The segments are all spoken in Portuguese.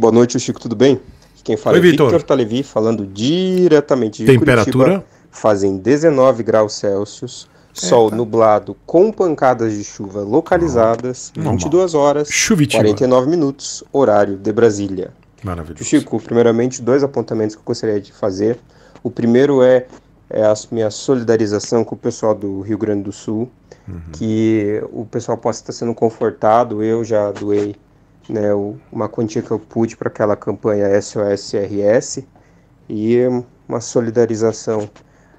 Boa noite, Chico, tudo bem? Quem fala Oi, é Victor. Victor Talevi, falando diretamente de Temperatura? Curitiba. Fazem 19 graus Celsius, é, sol tá. nublado com pancadas de chuva localizadas, Normal. 22 horas, Chuvitiva. 49 minutos, horário de Brasília. Maravilhoso. Chico, primeiramente, dois apontamentos que eu gostaria de fazer. O primeiro é, é a minha solidarização com o pessoal do Rio Grande do Sul, uhum. que o pessoal possa estar sendo confortado. Eu já doei né, uma quantia que eu pude para aquela campanha SOSRS e uma solidarização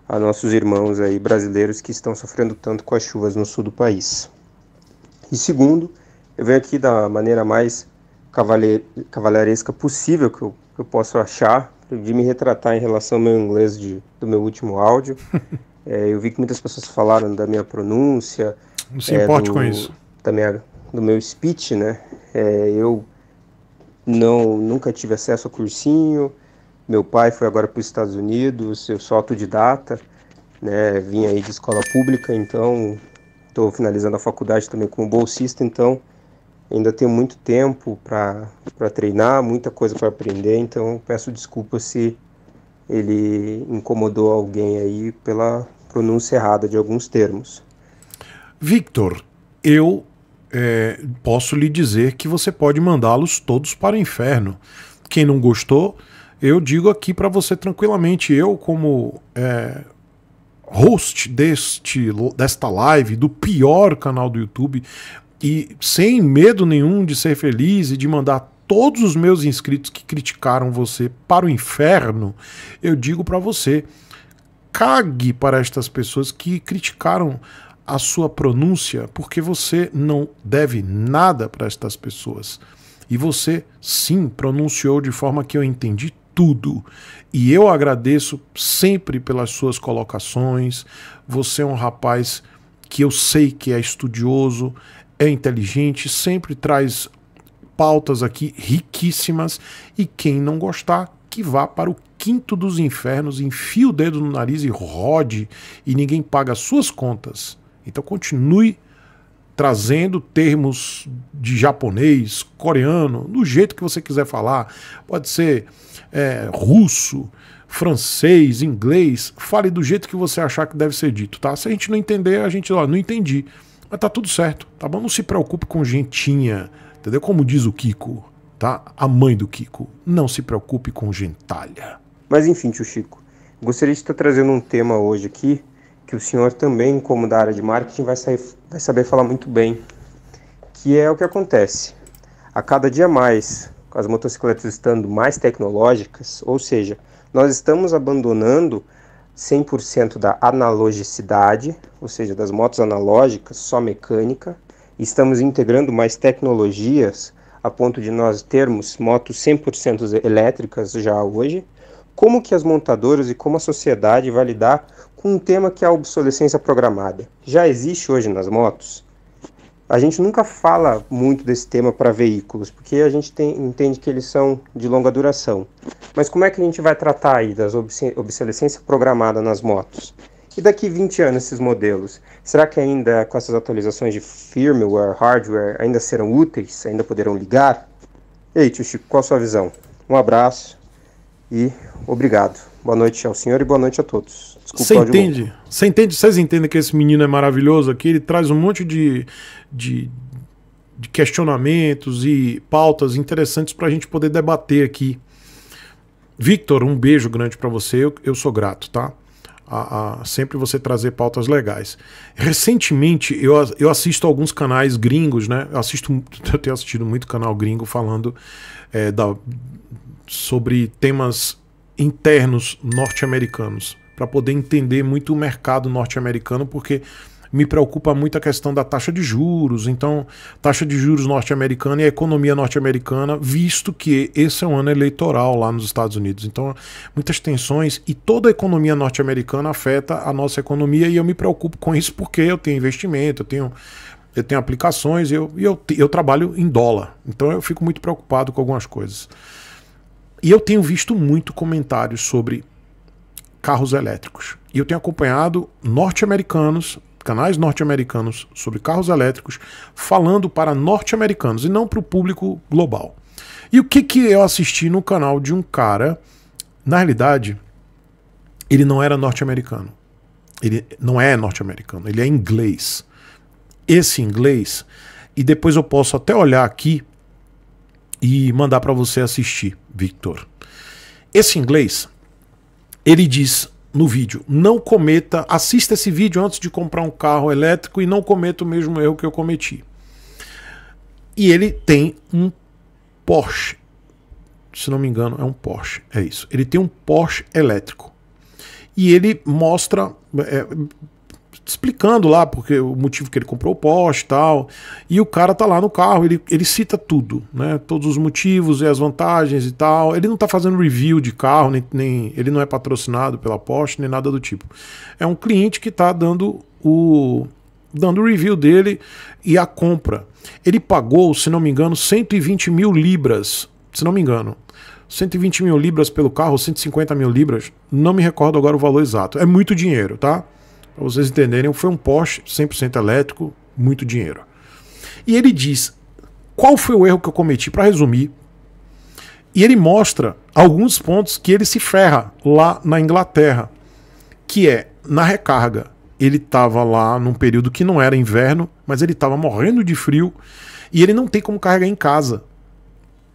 a nossos irmãos aí brasileiros que estão sofrendo tanto com as chuvas no sul do país. E segundo, eu venho aqui da maneira mais cavalheiresca possível que eu, que eu posso achar, de me retratar em relação ao meu inglês de, do meu último áudio. é, eu vi que muitas pessoas falaram da minha pronúncia. Não se importe é, do, com isso. Da minha do meu speech, né? É, eu não nunca tive acesso a cursinho. Meu pai foi agora para os Estados Unidos, eu sou autodidata, né? Vim aí de escola pública, então estou finalizando a faculdade também como bolsista, então ainda tenho muito tempo para treinar, muita coisa para aprender, então peço desculpa se ele incomodou alguém aí pela pronúncia errada de alguns termos. Victor, eu é, posso lhe dizer que você pode mandá-los todos para o inferno. Quem não gostou, eu digo aqui para você tranquilamente, eu como é, host deste, desta live, do pior canal do YouTube, e sem medo nenhum de ser feliz e de mandar todos os meus inscritos que criticaram você para o inferno, eu digo para você, cague para estas pessoas que criticaram a sua pronúncia, porque você não deve nada para estas pessoas. E você, sim, pronunciou de forma que eu entendi tudo. E eu agradeço sempre pelas suas colocações. Você é um rapaz que eu sei que é estudioso, é inteligente, sempre traz pautas aqui riquíssimas. E quem não gostar, que vá para o quinto dos infernos, enfia o dedo no nariz e rode, e ninguém paga suas contas. Então continue trazendo termos de japonês, coreano, do jeito que você quiser falar. Pode ser é, russo, francês, inglês. Fale do jeito que você achar que deve ser dito, tá? Se a gente não entender, a gente, ó, não entendi. Mas tá tudo certo, tá bom? Não se preocupe com gentinha, entendeu? Como diz o Kiko, tá? A mãe do Kiko. Não se preocupe com gentalha. Mas enfim, tio Chico, gostaria de estar trazendo um tema hoje aqui que o senhor também, como da área de marketing, vai, sair, vai saber falar muito bem, que é o que acontece. A cada dia mais, as motocicletas estando mais tecnológicas, ou seja, nós estamos abandonando 100% da analogicidade, ou seja, das motos analógicas, só mecânica, estamos integrando mais tecnologias a ponto de nós termos motos 100% elétricas já hoje. Como que as montadoras e como a sociedade vai lidar com um tema que é a obsolescência programada. Já existe hoje nas motos? A gente nunca fala muito desse tema para veículos, porque a gente tem, entende que eles são de longa duração. Mas como é que a gente vai tratar aí das obsolescência programada nas motos? E daqui 20 anos esses modelos? Será que ainda com essas atualizações de firmware, hardware, ainda serão úteis? Ainda poderão ligar? E aí, tio Chico, qual a sua visão? Um abraço e obrigado. Boa noite ao senhor e boa noite a todos. Você entende? Você entende? Vocês entendem que esse menino é maravilhoso aqui? Ele traz um monte de, de, de questionamentos e pautas interessantes para a gente poder debater aqui. Victor, um beijo grande para você. Eu, eu, sou grato, tá? A, a, sempre você trazer pautas legais. Recentemente, eu, eu assisto alguns canais gringos, né? Eu, assisto, eu tenho assistido muito canal gringo falando é, da, sobre temas internos norte-americanos para poder entender muito o mercado norte-americano, porque me preocupa muito a questão da taxa de juros. Então, taxa de juros norte-americana e a economia norte-americana, visto que esse é um ano eleitoral lá nos Estados Unidos. Então, muitas tensões e toda a economia norte-americana afeta a nossa economia e eu me preocupo com isso porque eu tenho investimento, eu tenho. Eu tenho aplicações e eu, eu, eu trabalho em dólar. Então eu fico muito preocupado com algumas coisas. E eu tenho visto muito comentário sobre carros elétricos. E eu tenho acompanhado norte-americanos, canais norte-americanos sobre carros elétricos, falando para norte-americanos e não para o público global. E o que, que eu assisti no canal de um cara, na realidade, ele não era norte-americano. Ele não é norte-americano, ele é inglês. Esse inglês, e depois eu posso até olhar aqui e mandar para você assistir, Victor. Esse inglês, ele diz no vídeo: não cometa, assista esse vídeo antes de comprar um carro elétrico e não cometa o mesmo erro que eu cometi. E ele tem um Porsche. Se não me engano, é um Porsche. É isso. Ele tem um Porsche elétrico. E ele mostra. É, explicando lá porque o motivo que ele comprou o Porsche e tal. E o cara tá lá no carro, ele, ele cita tudo, né? Todos os motivos e as vantagens e tal. Ele não tá fazendo review de carro, nem, nem ele não é patrocinado pela Porsche, nem nada do tipo. É um cliente que tá dando o dando o review dele e a compra. Ele pagou, se não me engano, 120 mil libras, se não me engano. 120 mil libras pelo carro, 150 mil libras, não me recordo agora o valor exato. É muito dinheiro, tá? Para vocês entenderem, foi um Porsche 100% elétrico, muito dinheiro. E ele diz qual foi o erro que eu cometi, para resumir. E ele mostra alguns pontos que ele se ferra lá na Inglaterra, que é na recarga. Ele estava lá num período que não era inverno, mas ele estava morrendo de frio e ele não tem como carregar em casa.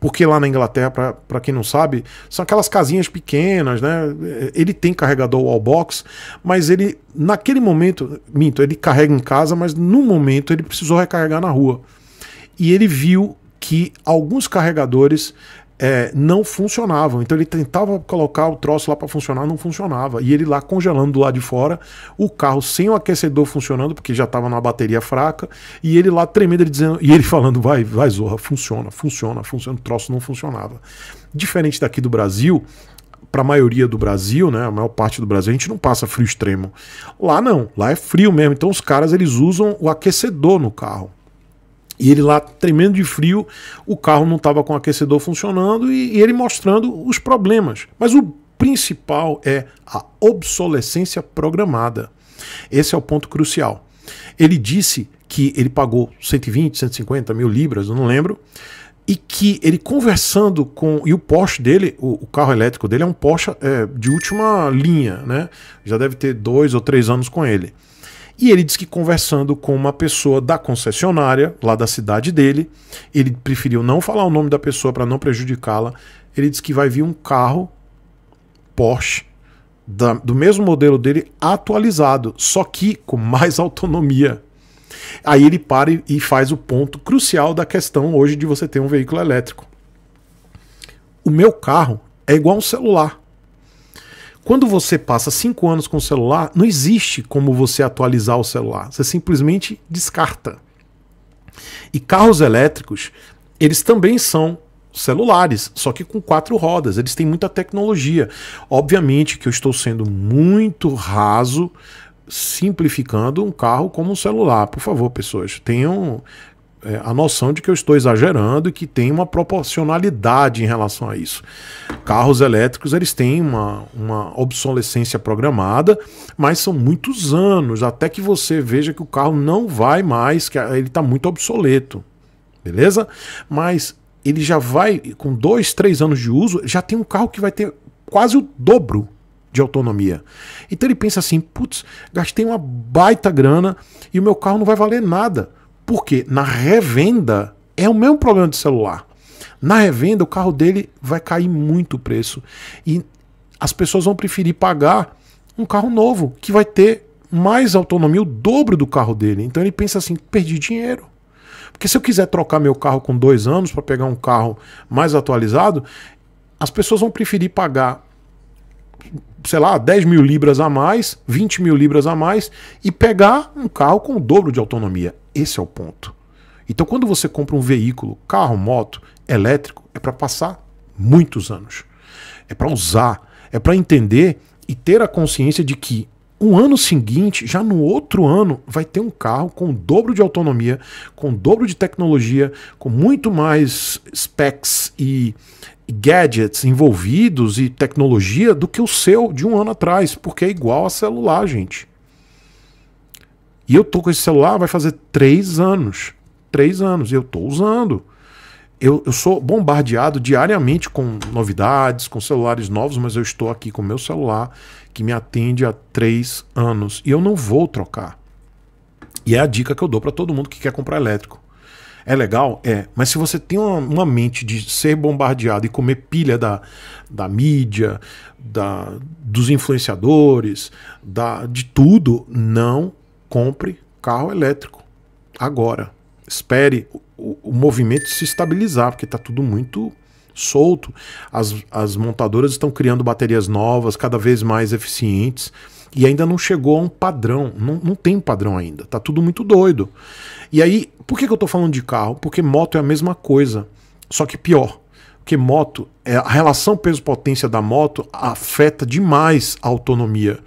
Porque lá na Inglaterra, para quem não sabe, são aquelas casinhas pequenas, né? É, ele tem carregador wallbox, mas ele, naquele momento, minto, ele carrega em casa, mas no momento ele precisou recarregar na rua. E ele viu que alguns carregadores é, não funcionavam. Então ele tentava colocar o troço lá para funcionar, não funcionava. E ele lá congelando do lado de fora, o carro sem o aquecedor funcionando, porque já estava na bateria fraca, e ele lá tremendo, ele dizendo, e ele falando: vai, vai, Zorra, funciona, funciona, funciona. O troço não funcionava. Diferente daqui do Brasil, para a maioria do Brasil, né, a maior parte do Brasil, a gente não passa frio extremo. Lá não, lá é frio mesmo. Então os caras eles usam o aquecedor no carro. E ele lá tremendo de frio, o carro não estava com o aquecedor funcionando e, e ele mostrando os problemas. Mas o principal é a obsolescência programada. Esse é o ponto crucial. Ele disse que ele pagou 120, 150 mil libras, eu não lembro, e que ele conversando com. E o Porsche dele, o, o carro elétrico dele é um Porsche é, de última linha, né? Já deve ter dois ou três anos com ele. E ele diz que conversando com uma pessoa da concessionária, lá da cidade dele, ele preferiu não falar o nome da pessoa para não prejudicá-la. Ele diz que vai vir um carro Porsche da, do mesmo modelo dele atualizado, só que com mais autonomia. Aí ele para e faz o ponto crucial da questão hoje de você ter um veículo elétrico. O meu carro é igual um celular. Quando você passa cinco anos com o celular, não existe como você atualizar o celular. Você simplesmente descarta. E carros elétricos, eles também são celulares, só que com quatro rodas. Eles têm muita tecnologia. Obviamente que eu estou sendo muito raso simplificando um carro como um celular. Por favor, pessoas, tenham é, a noção de que eu estou exagerando e que tem uma proporcionalidade em relação a isso. Carros elétricos eles têm uma, uma obsolescência programada, mas são muitos anos até que você veja que o carro não vai mais, que ele está muito obsoleto, beleza? Mas ele já vai com dois, três anos de uso, já tem um carro que vai ter quase o dobro de autonomia. Então ele pensa assim: putz, gastei uma baita grana e o meu carro não vai valer nada. Porque na revenda é o mesmo problema de celular. Na revenda, o carro dele vai cair muito o preço. E as pessoas vão preferir pagar um carro novo, que vai ter mais autonomia, o dobro do carro dele. Então ele pensa assim: perdi dinheiro. Porque se eu quiser trocar meu carro com dois anos para pegar um carro mais atualizado, as pessoas vão preferir pagar, sei lá, 10 mil libras a mais, 20 mil libras a mais e pegar um carro com o dobro de autonomia. Esse é o ponto. Então, quando você compra um veículo, carro, moto, elétrico, é para passar muitos anos. É para usar, é para entender e ter a consciência de que um ano seguinte, já no outro ano, vai ter um carro com o dobro de autonomia, com o dobro de tecnologia, com muito mais specs e gadgets envolvidos e tecnologia do que o seu de um ano atrás, porque é igual a celular, gente. E eu tô com esse celular, vai fazer três anos. Três anos, e eu tô usando. Eu, eu sou bombardeado diariamente com novidades, com celulares novos, mas eu estou aqui com meu celular que me atende há três anos. E eu não vou trocar. E é a dica que eu dou para todo mundo que quer comprar elétrico. É legal? É. Mas se você tem uma, uma, mente de ser bombardeado e comer pilha da, da mídia, da, dos influenciadores, da, de tudo, não compre carro elétrico agora. Espere o, o movimento se estabilizar, porque está tudo muito solto. As, as montadoras estão criando baterias novas, cada vez mais eficientes, e ainda não chegou a um padrão. Não, não tem padrão ainda. Tá tudo muito doido. E aí, por que, que eu estou falando de carro? Porque moto é a mesma coisa, só que pior. Porque moto, é, a relação peso-potência da moto afeta demais a autonomia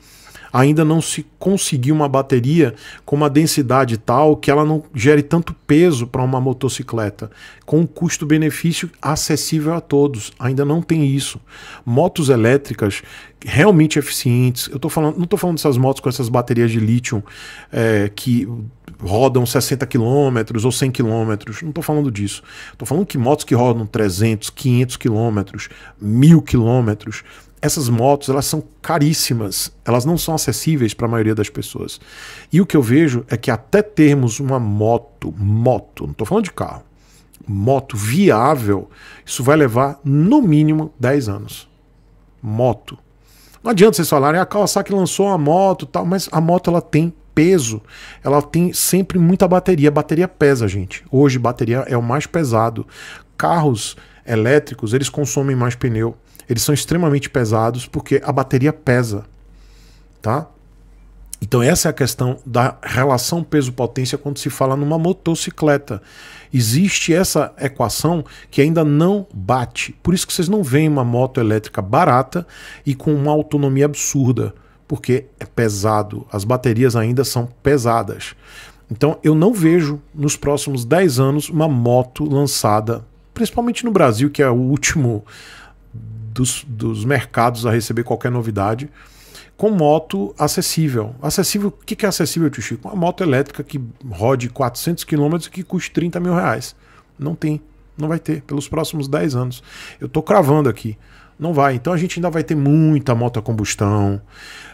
ainda não se conseguiu uma bateria com uma densidade tal que ela não gere tanto peso para uma motocicleta, com um custo-benefício acessível a todos. Ainda não tem isso. Motos elétricas realmente eficientes. Eu tô falando, não estou falando dessas motos com essas baterias de lítio é, que rodam 60 quilômetros ou 100 quilômetros. Não estou falando disso. Estou falando que motos que rodam 300, 500 quilômetros, 1000 quilômetros essas motos elas são caríssimas, elas não são acessíveis para a maioria das pessoas. E o que eu vejo é que até termos uma moto, moto, não estou falando de carro, moto viável, isso vai levar no mínimo 10 anos. Moto. Não adianta vocês falarem, ah, a Kawasaki lançou uma moto tal, mas a moto ela tem peso, ela tem sempre muita bateria. Bateria pesa, gente. Hoje, bateria é o mais pesado. Carros elétricos, eles consomem mais pneu eles são extremamente pesados porque a bateria pesa, tá? Então essa é a questão da relação peso-potência quando se fala numa motocicleta. Existe essa equação que ainda não bate. Por isso que vocês não veem uma moto elétrica barata e com uma autonomia absurda, porque é pesado, as baterias ainda são pesadas. Então eu não vejo nos próximos 10 anos uma moto lançada, principalmente no Brasil, que é o último dos, dos mercados a receber qualquer novidade com moto acessível. Acessível, o que, é acessível, tio Chico? Uma moto elétrica que rode 400 km e que custe 30 mil reais. Não tem, não vai ter pelos próximos 10 anos. Eu estou cravando aqui. Não vai. Então a gente ainda vai ter muita moto a combustão.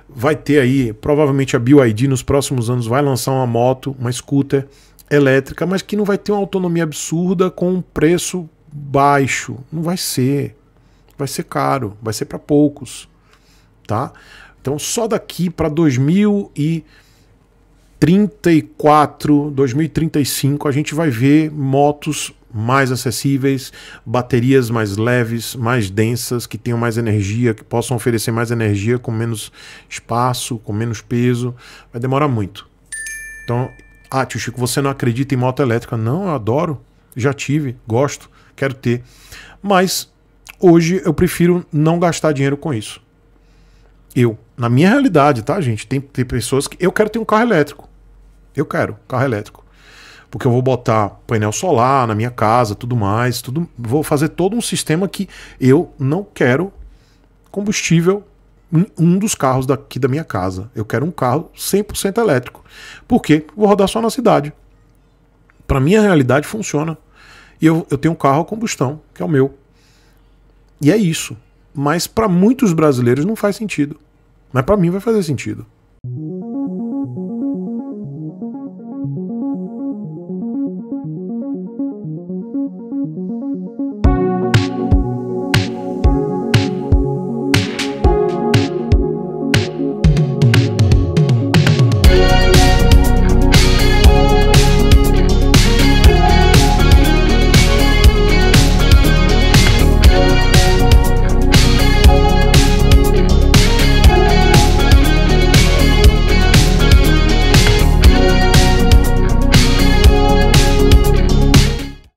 Vai ter aí, provavelmente a BYD nos próximos anos vai lançar uma moto, uma scooter elétrica, mas que não vai ter uma autonomia absurda com um preço baixo. Não vai ser vai ser caro, vai ser para poucos, tá? Então só daqui para 2034, 2035 a gente vai ver motos mais acessíveis, baterias mais leves, mais densas, que tenham mais energia, que possam oferecer mais energia com menos espaço, com menos peso. Vai demorar muito. Então, ah, tio Chico, você não acredita em moto elétrica? Não, eu adoro, já tive, gosto, quero ter. Mas hoje eu prefiro não gastar dinheiro com isso. Eu. Na minha realidade, tá, gente? Tem, tem pessoas que. Eu quero ter um carro elétrico. Eu quero carro elétrico. Porque eu vou botar painel solar na minha casa, tudo mais. tudo Vou fazer todo um sistema que eu não quero combustível em um dos carros daqui da minha casa. Eu quero um carro 100% elétrico. porque Vou rodar só na cidade. Para minha realidade, funciona. E eu, eu tenho um carro a combustão, que é o meu. E é isso. Mas para muitos brasileiros não faz sentido. Mas para mim vai fazer sentido.